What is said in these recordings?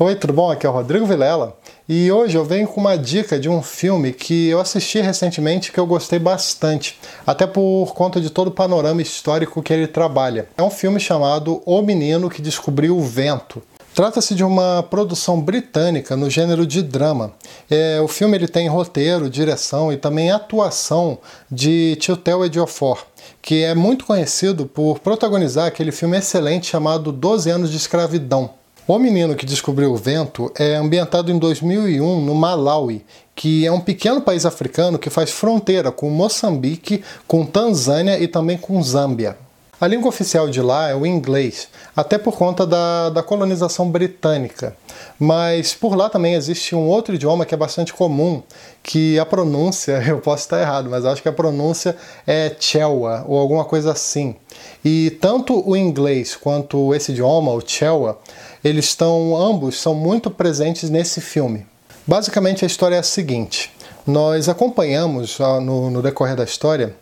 Oi, tudo bom? Aqui é o Rodrigo Vilela e hoje eu venho com uma dica de um filme que eu assisti recentemente que eu gostei bastante, até por conta de todo o panorama histórico que ele trabalha. É um filme chamado O Menino que Descobriu o Vento. Trata-se de uma produção britânica no gênero de drama. É, o filme ele tem roteiro, direção e também atuação de Tiltel Ejiofor, que é muito conhecido por protagonizar aquele filme excelente chamado 12 Anos de Escravidão. O Menino que Descobriu o Vento é ambientado em 2001 no Malawi, que é um pequeno país africano que faz fronteira com Moçambique, com Tanzânia e também com Zâmbia. A língua oficial de lá é o inglês, até por conta da, da colonização britânica. Mas por lá também existe um outro idioma que é bastante comum, que a pronúncia, eu posso estar errado, mas acho que a pronúncia é Chewa ou alguma coisa assim. E tanto o inglês quanto esse idioma, o Chewa, eles estão ambos são muito presentes nesse filme. Basicamente a história é a seguinte: nós acompanhamos ah, no, no decorrer da história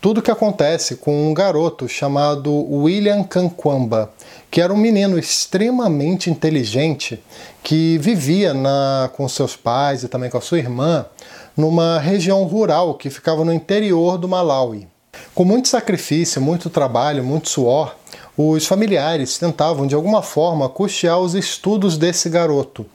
tudo o que acontece com um garoto chamado William Kankwamba que era um menino extremamente inteligente que vivia na, com seus pais e também com a sua irmã numa região rural que ficava no interior do Malawi. Com muito sacrifício, muito trabalho, muito suor, os familiares tentavam de alguma forma custear os estudos desse garoto,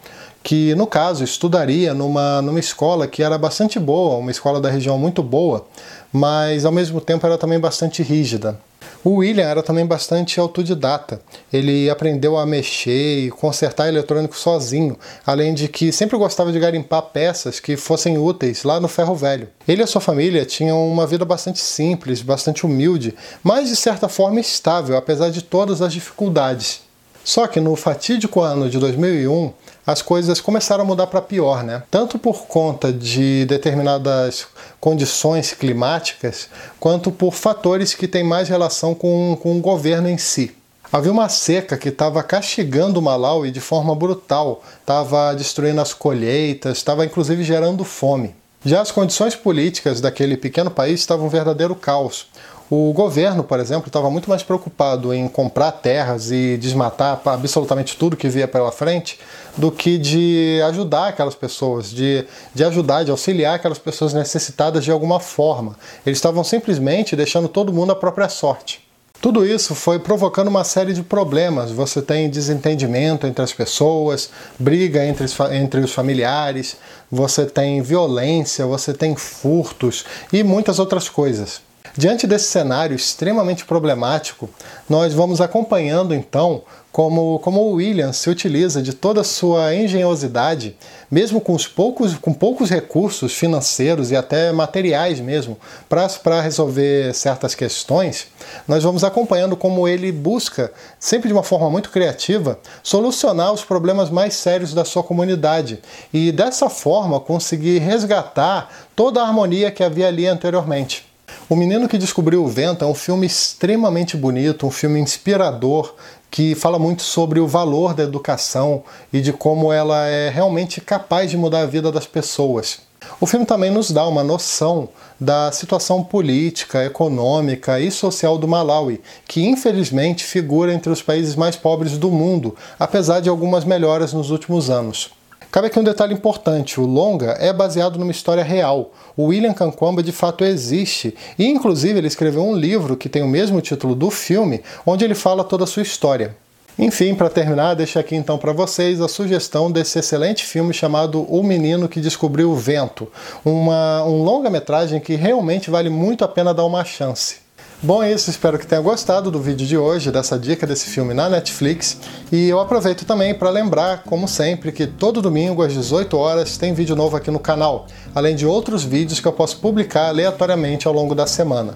que no caso estudaria numa, numa escola que era bastante boa, uma escola da região muito boa, mas ao mesmo tempo era também bastante rígida. O William era também bastante autodidata. Ele aprendeu a mexer e consertar eletrônico sozinho, além de que sempre gostava de garimpar peças que fossem úteis lá no ferro velho. Ele e a sua família tinham uma vida bastante simples, bastante humilde, mas de certa forma estável, apesar de todas as dificuldades. Só que no fatídico ano de 2001, as coisas começaram a mudar para pior, né? Tanto por conta de determinadas condições climáticas, quanto por fatores que têm mais relação com, com o governo em si. Havia uma seca que estava castigando o Malawi de forma brutal, estava destruindo as colheitas, estava inclusive gerando fome. Já as condições políticas daquele pequeno país estavam um verdadeiro caos. O governo, por exemplo, estava muito mais preocupado em comprar terras e desmatar absolutamente tudo que via pela frente do que de ajudar aquelas pessoas, de, de ajudar, de auxiliar aquelas pessoas necessitadas de alguma forma. Eles estavam simplesmente deixando todo mundo à própria sorte. Tudo isso foi provocando uma série de problemas. Você tem desentendimento entre as pessoas, briga entre, entre os familiares, você tem violência, você tem furtos e muitas outras coisas. Diante desse cenário extremamente problemático, nós vamos acompanhando então como, como o Williams se utiliza de toda a sua engenhosidade, mesmo com, os poucos, com poucos recursos financeiros e até materiais mesmo, para resolver certas questões, nós vamos acompanhando como ele busca, sempre de uma forma muito criativa, solucionar os problemas mais sérios da sua comunidade e dessa forma conseguir resgatar toda a harmonia que havia ali anteriormente. O Menino que Descobriu o Vento é um filme extremamente bonito, um filme inspirador que fala muito sobre o valor da educação e de como ela é realmente capaz de mudar a vida das pessoas. O filme também nos dá uma noção da situação política, econômica e social do Malawi, que infelizmente figura entre os países mais pobres do mundo, apesar de algumas melhoras nos últimos anos. Cabe aqui um detalhe importante: o longa é baseado numa história real. O William Cancomba de fato existe e, inclusive, ele escreveu um livro que tem o mesmo título do filme, onde ele fala toda a sua história. Enfim, para terminar, deixo aqui então para vocês a sugestão desse excelente filme chamado O Menino que Descobriu o Vento, uma um longa-metragem que realmente vale muito a pena dar uma chance. Bom é isso, espero que tenha gostado do vídeo de hoje, dessa dica desse filme na Netflix. E eu aproveito também para lembrar, como sempre, que todo domingo às 18 horas tem vídeo novo aqui no canal, além de outros vídeos que eu posso publicar aleatoriamente ao longo da semana.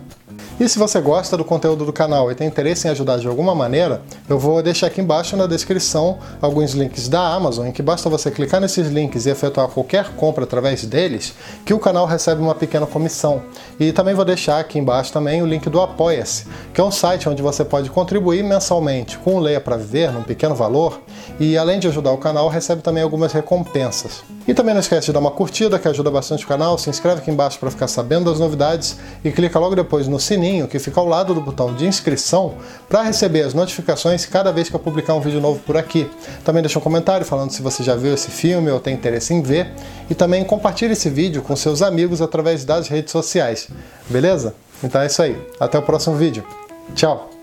E se você gosta do conteúdo do canal e tem interesse em ajudar de alguma maneira, eu vou deixar aqui embaixo na descrição alguns links da Amazon, em que basta você clicar nesses links e efetuar qualquer compra através deles, que o canal recebe uma pequena comissão. E também vou deixar aqui embaixo também o link do Apoia-se, que é um site onde você pode contribuir mensalmente com o Leia para Viver, num pequeno valor, e além de ajudar o canal, recebe também algumas recompensas. E também não esquece de dar uma curtida, que ajuda bastante o canal, se inscreve aqui embaixo para ficar sabendo das novidades e clica logo depois no sininho que fica ao lado do botão de inscrição para receber as notificações cada vez que eu publicar um vídeo novo por aqui. Também deixa um comentário falando se você já viu esse filme ou tem interesse em ver e também compartilhe esse vídeo com seus amigos através das redes sociais. Beleza? Então é isso aí. Até o próximo vídeo. Tchau!